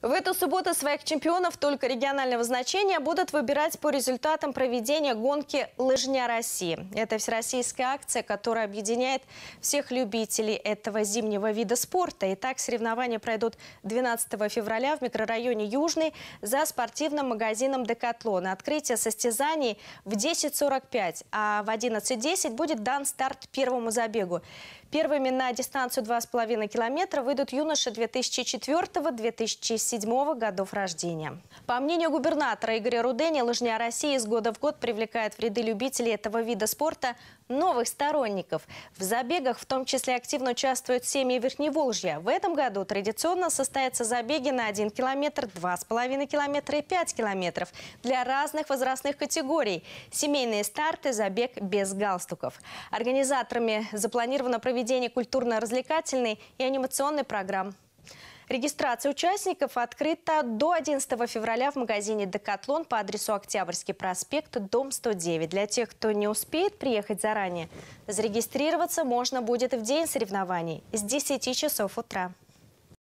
В эту субботу своих чемпионов только регионального значения будут выбирать по результатам проведения гонки «Лыжня России». Это всероссийская акция, которая объединяет всех любителей этого зимнего вида спорта. Итак, соревнования пройдут 12 февраля в микрорайоне Южный за спортивным магазином «Декатлон». Открытие состязаний в 10.45, а в 11.10 будет дан старт первому забегу. Первыми на дистанцию 2,5 километра выйдут юноши 2004-2007 1977 годов рождения. По мнению губернатора Игоря Рудени, лыжня России из года в год привлекает в ряды любителей этого вида спорта новых сторонников. В забегах в том числе активно участвуют семьи Верхневолжья. В этом году традиционно состоятся забеги на 1 километр, 2,5 километра и 5 километров для разных возрастных категорий. Семейные старты, забег без галстуков. Организаторами запланировано проведение культурно-развлекательной и анимационной программ. Регистрация участников открыта до 11 февраля в магазине «Декатлон» по адресу Октябрьский проспект, дом 109. Для тех, кто не успеет приехать заранее, зарегистрироваться можно будет в день соревнований с 10 часов утра.